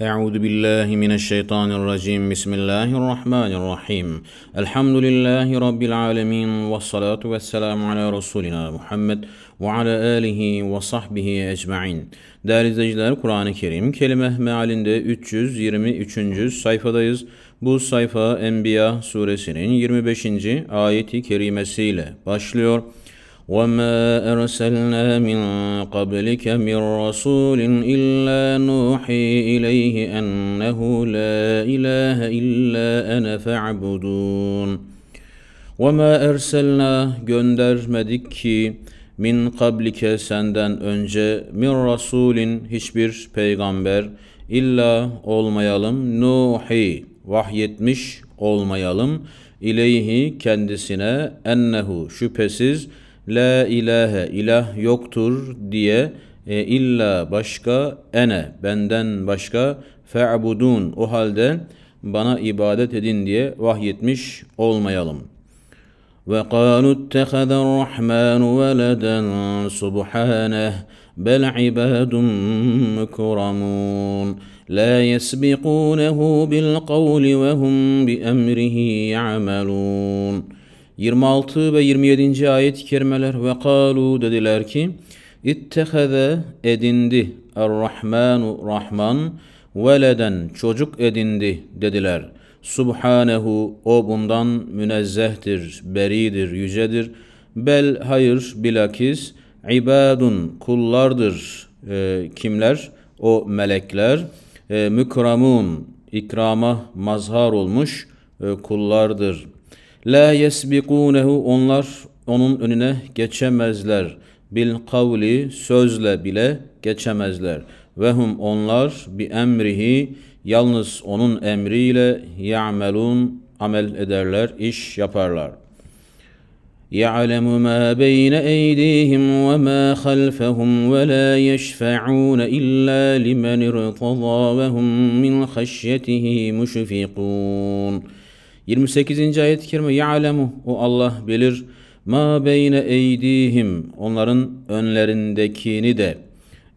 أعوذ بالله من الشيطان الرجيم بسم الله الرحمن الرحيم الحمد لله رب العالمين والصلاة والسلام على رسولنا Muhammed ve ala alihi ve sahbihi ecmain. Değerli izleyiciler Kur'an-ı Kerim kelime mealinde 323. sayfadayız. Bu sayfa Enbiya suresinin 25. ayeti kerimesiyle başlıyor. وما ارسلنا من قبلك من رسول الا نوحي اليه انه لا اله الا انا فاعبدون وما ارسلنا göndermedik ki min kablike senden önce min rasulin hiçbir peygamber illa olmayalım nuhi vahyetmiş olmayalım ileyhi kendisine ennehu şüphesiz La ilahe ilah yoktur diye e, illa başka ene benden başka fe'budun o halde bana ibadet edin diye vahyetmiş olmayalım.'' Ve وقالوا اتخذ الرحمن ولدا سبحانه بل عباد مكرمون لا يسبقونه بالقول bi بامره يعملون 26 ve 27. ayet-i kerimeler ve kalu dediler ki ittehaze edindi Errahmanu Rahman veleden çocuk edindi dediler. Subhanehu o bundan münezzehtir, beridir, yücedir. Bel hayır bilakis ibadun kullardır e, kimler? O melekler e, mükramun ikrama mazhar olmuş e, kullardır.'' La yesbikunehu onlar onun önüne geçemezler. Bil kavli sözle bile geçemezler. vehum onlar bi emrihi yalnız onun emriyle ya'melun amel ederler, iş yaparlar. يعلم ما بين أيديهم وما خلفهم ولا يشفعون إلا لمن ارتضى وهم من خشيته مشفقون 28. ayet-i kerime ya'lemu o Allah bilir ma beyne eydihim onların önlerindekini de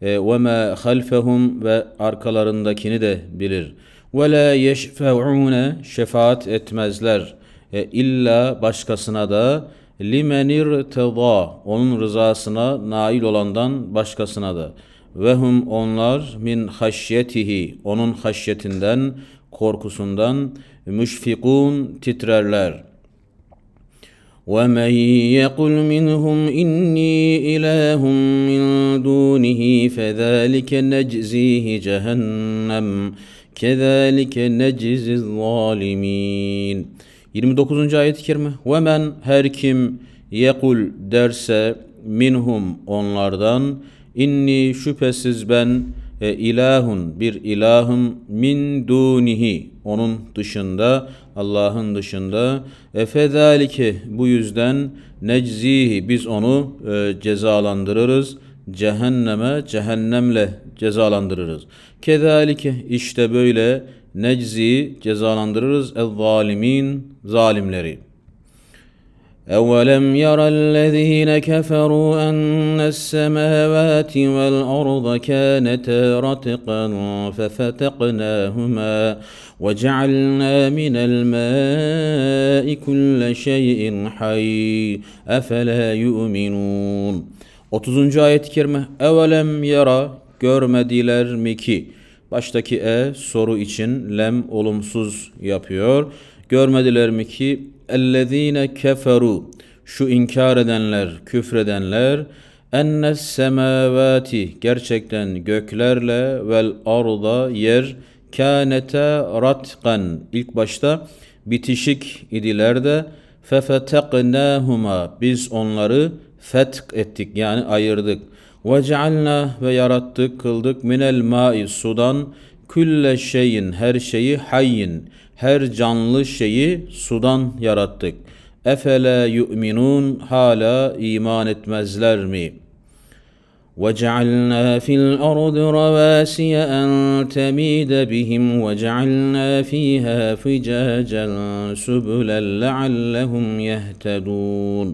e, ve ma halfehum ve arkalarındakini de bilir. Ve la yeşfe'une şefaat etmezler. E, illa başkasına da limenir teva onun rızasına nail olandan başkasına da ve hum onlar min haşyetihi onun haşyetinden korkusundan müşfikun titrerler. وَمَنْ يَقُلْ مِنْهُمْ اِنِّي اِلَٰهٌ مِنْ دُونِهِ فَذَٰلِكَ نَجْزِيهِ جَهَنَّمْ كَذَٰلِكَ نَجْزِ الظَّالِمِينَ 29. ayet-i kerime وَمَنْ her kim yekul derse minhum onlardan inni şüphesiz ben e, ilahun bir ilahım min dunihi onun dışında Allah'ın dışında efedalike bu yüzden neczihi biz onu e, cezalandırırız cehenneme cehennemle cezalandırırız. Kedalike işte böyle neczi cezalandırırız el zalimin zalimleri. أولم ير الذين كفروا أن السماوات والأرض كانتا رتقا ففتقناهما وجعلنا من الماء كل شيء حي أفلا يؤمنون 30. ayet-i kerime Evelem yara görmediler mi ki? Baştaki e soru için lem olumsuz yapıyor. Görmediler mi ki اَلَّذ۪ينَ كَفَرُوا Şu inkar edenler, küfredenler اَنَّ semavati Gerçekten göklerle vel arda yer kânete ratkan ilk başta bitişik idiler de fefeteknâhuma biz onları fetk ettik yani ayırdık. وَجَعَلْنَا ve yarattık kıldık minel ma'i sudan külle şeyin her şeyi hayyin her canlı şeyi sudan yarattık. Efele yu'minun hala iman etmezler mi? وَجَعَلْنَا فِي الْأَرْضِ رَوَاسِيَ أَنْ تَمِيدَ بِهِمْ وَجَعَلْنَا فِيهَا فِجَاجًا سُبُلًا لَعَلَّهُمْ يَهْتَدُونَ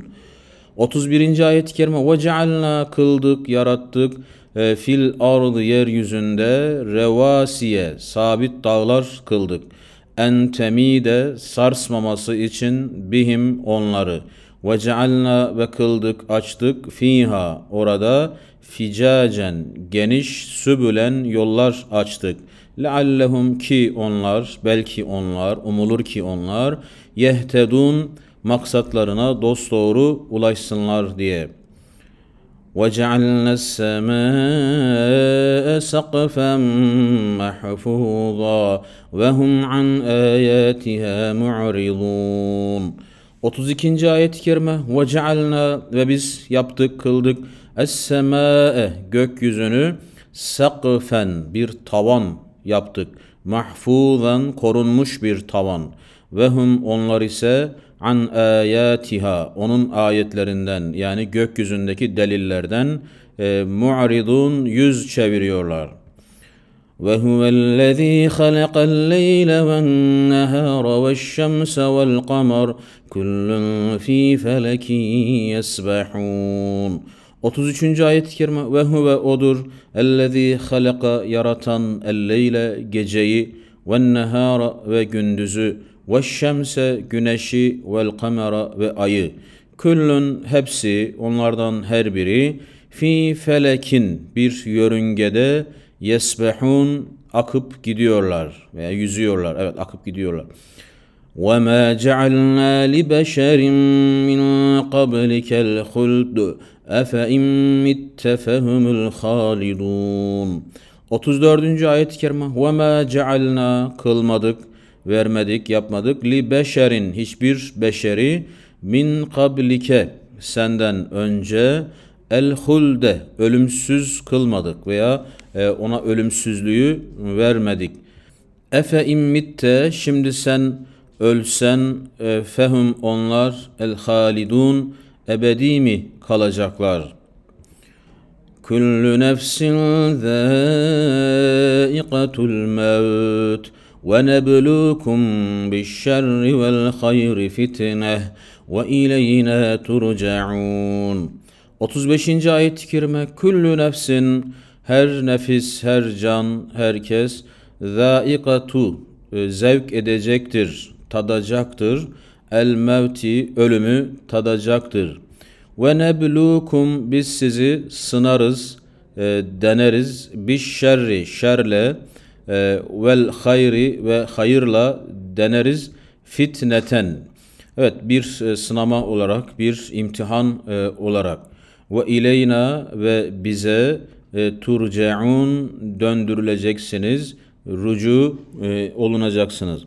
31. ayet-i kerime وَجَعَلْنَا kıldık, yarattık e, fil ard yeryüzünde revasiye sabit dağlar kıldık.'' En entemide sarsmaması için bihim onları ve cealna ve kıldık açtık fiha orada ficacen geniş sübülen yollar açtık. Leallehum ki onlar belki onlar umulur ki onlar yehtedun maksatlarına dosdoğru ulaşsınlar diye.'' وجعلنا السماء سقفا محفوظا وهم عن آياتها معرضون 32. ayet-i kerime ve cealna ve biz yaptık kıldık es gökyüzünü sakfen bir tavan yaptık mahfuzan korunmuş bir tavan ve hum onlar ise an ayatiha onun ayetlerinden yani gökyüzündeki delillerden e, mu'ridun yüz çeviriyorlar. Ve huvellezî halakal leyle ven nehâre veş şemse vel kamer kullun fî felekin yesbehûn. 33. ayet-i kerime ve huve odur ellezî halaka yaratan elleyle geceyi ve nehâre ve gündüzü ve şemse güneşi vel kamera ve ayı. Küllün hepsi onlardan her biri fi felekin bir yörüngede yesbehun akıp gidiyorlar veya yüzüyorlar. Evet akıp gidiyorlar. وَمَا جَعَلْنَا لِبَشَرٍ مِّن قَبْلِكَ الْخُلْدُ اَفَاِمْ مِتَّ فَهُمُ الْخَالِدُونَ 34. ayet-i kerime وَمَا جَعَلْنَا kılmadık vermedik, yapmadık. Li beşerin hiçbir beşeri min kablike senden önce el hulde ölümsüz kılmadık veya e, ona ölümsüzlüğü vermedik. Efe immitte şimdi sen ölsen e, fehum onlar el halidun ebedi mi kalacaklar? Kullu nefsin zâikatul mevt. ونبلوكم بالشر والخير فتنه وإلينا ترجعون 35. ayet-i Küllü nefsin her nefis, her can, herkes zâikatu e, zevk edecektir, tadacaktır. El mevti ölümü tadacaktır. Ve neblukum biz sizi sınarız, e, deneriz. Biz şerri şerle e, vel hayri ve hayırla deneriz fitneten. Evet bir e, sınama olarak, bir imtihan e, olarak ve ileyna ve bize e, turcaun döndürüleceksiniz, rucu e, olunacaksınız.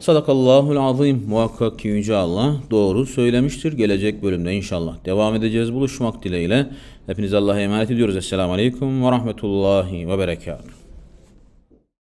Sadakallahul azim. Muhakkak ki Yüce Allah doğru söylemiştir. Gelecek bölümde inşallah devam edeceğiz. Buluşmak dileğiyle. Hepinize Allah'a emanet ediyoruz. Esselamu Aleyküm ve Rahmetullahi ve Berekatuhu.